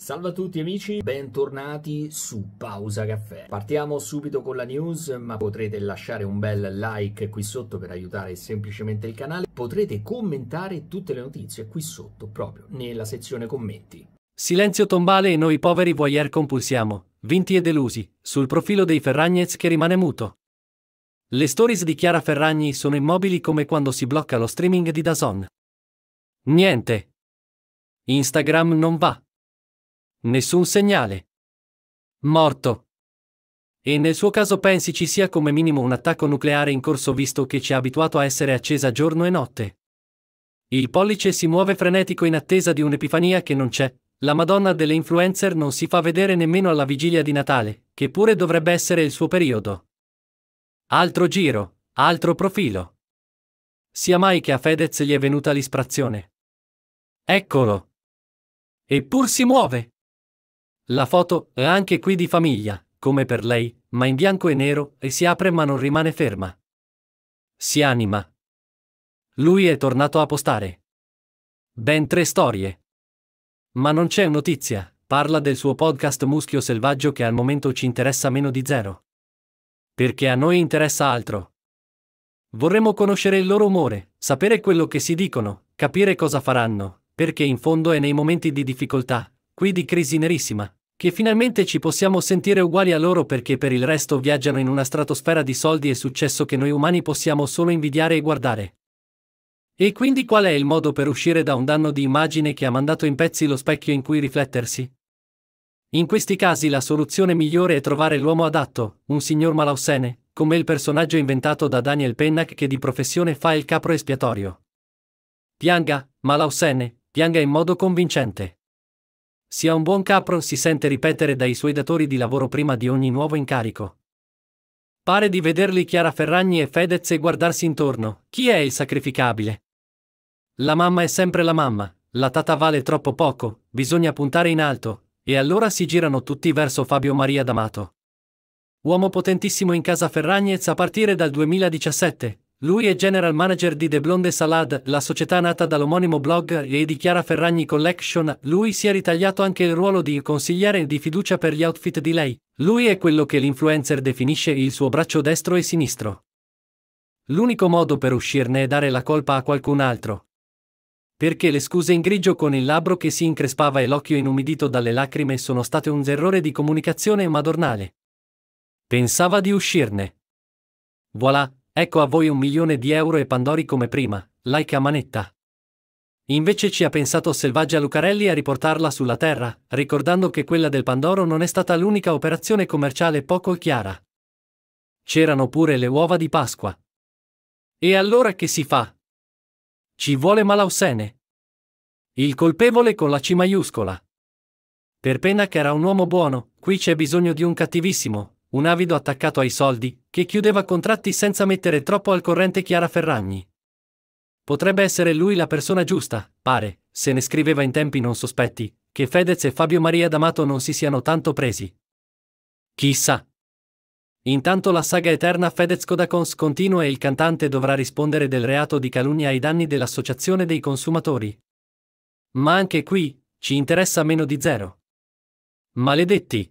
Salve a tutti amici, bentornati su Pausa Caffè. Partiamo subito con la news, ma potrete lasciare un bel like qui sotto per aiutare semplicemente il canale. Potrete commentare tutte le notizie qui sotto, proprio nella sezione commenti. Silenzio tombale e noi poveri voyeur compulsiamo, vinti e delusi, sul profilo dei Ferragnez che rimane muto. Le stories di Chiara Ferragni sono immobili come quando si blocca lo streaming di Dazon. Niente. Instagram non va. Nessun segnale. Morto. E nel suo caso pensi ci sia come minimo un attacco nucleare in corso visto che ci ha abituato a essere accesa giorno e notte. Il pollice si muove frenetico in attesa di un'epifania che non c'è, la Madonna delle influencer non si fa vedere nemmeno alla vigilia di Natale, che pure dovrebbe essere il suo periodo. Altro giro, altro profilo. Sia mai che a Fedez gli è venuta l'isprazione. Eccolo. Eppur si muove. La foto è anche qui di famiglia, come per lei, ma in bianco e nero, e si apre ma non rimane ferma. Si anima. Lui è tornato a postare. Ben tre storie. Ma non c'è notizia, parla del suo podcast Muschio Selvaggio che al momento ci interessa meno di zero. Perché a noi interessa altro. Vorremmo conoscere il loro umore, sapere quello che si dicono, capire cosa faranno, perché in fondo è nei momenti di difficoltà, qui di crisi nerissima, che finalmente ci possiamo sentire uguali a loro perché per il resto viaggiano in una stratosfera di soldi e successo che noi umani possiamo solo invidiare e guardare. E quindi qual è il modo per uscire da un danno di immagine che ha mandato in pezzi lo specchio in cui riflettersi? In questi casi la soluzione migliore è trovare l'uomo adatto, un signor Malausene, come il personaggio inventato da Daniel Pennack che di professione fa il capro espiatorio. Pianga, Malausene, pianga in modo convincente. Sia un buon capro si sente ripetere dai suoi datori di lavoro prima di ogni nuovo incarico. Pare di vederli Chiara Ferragni e Fedez e guardarsi intorno. Chi è il sacrificabile? La mamma è sempre la mamma, la tata vale troppo poco, bisogna puntare in alto, e allora si girano tutti verso Fabio Maria D'Amato. Uomo potentissimo in casa Ferragnez a partire dal 2017, lui è general manager di The Blonde Salad, la società nata dall'omonimo blog e di Chiara Ferragni Collection. Lui si è ritagliato anche il ruolo di consigliere di fiducia per gli outfit di lei. Lui è quello che l'influencer definisce il suo braccio destro e sinistro. L'unico modo per uscirne è dare la colpa a qualcun altro. Perché le scuse in grigio con il labbro che si increspava e l'occhio inumidito dalle lacrime sono state un errore di comunicazione madornale. Pensava di uscirne. Voilà, Ecco a voi un milione di euro e Pandori come prima, like a manetta. Invece ci ha pensato Selvaggia Lucarelli a riportarla sulla Terra, ricordando che quella del Pandoro non è stata l'unica operazione commerciale poco chiara. C'erano pure le uova di Pasqua. E allora che si fa? Ci vuole Malausene. Il colpevole con la C maiuscola. Per pena che era un uomo buono, qui c'è bisogno di un cattivissimo, un avido attaccato ai soldi, che chiudeva contratti senza mettere troppo al corrente Chiara Ferragni. Potrebbe essere lui la persona giusta, pare, se ne scriveva in tempi non sospetti, che Fedez e Fabio Maria D'Amato non si siano tanto presi. Chissà. Intanto la saga eterna Fedez Codacons continua e il cantante dovrà rispondere del reato di calunnia ai danni dell'Associazione dei Consumatori. Ma anche qui, ci interessa meno di zero. Maledetti!